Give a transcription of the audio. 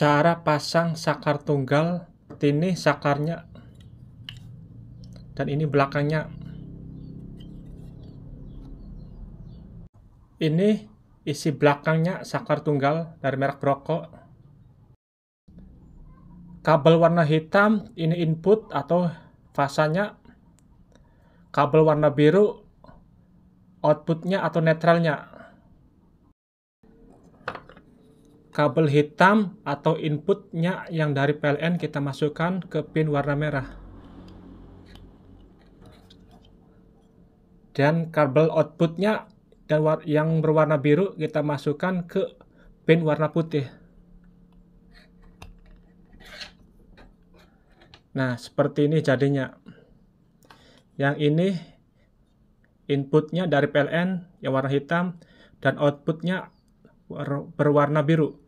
cara pasang sakar tunggal ini sakarnya dan ini belakangnya ini isi belakangnya sakar tunggal dari merek Broko kabel warna hitam ini input atau fasanya kabel warna biru outputnya atau netralnya kabel hitam atau inputnya yang dari PLN kita masukkan ke pin warna merah. Dan kabel outputnya dan yang berwarna biru kita masukkan ke pin warna putih. Nah, seperti ini jadinya. Yang ini inputnya dari PLN yang warna hitam dan outputnya berwarna biru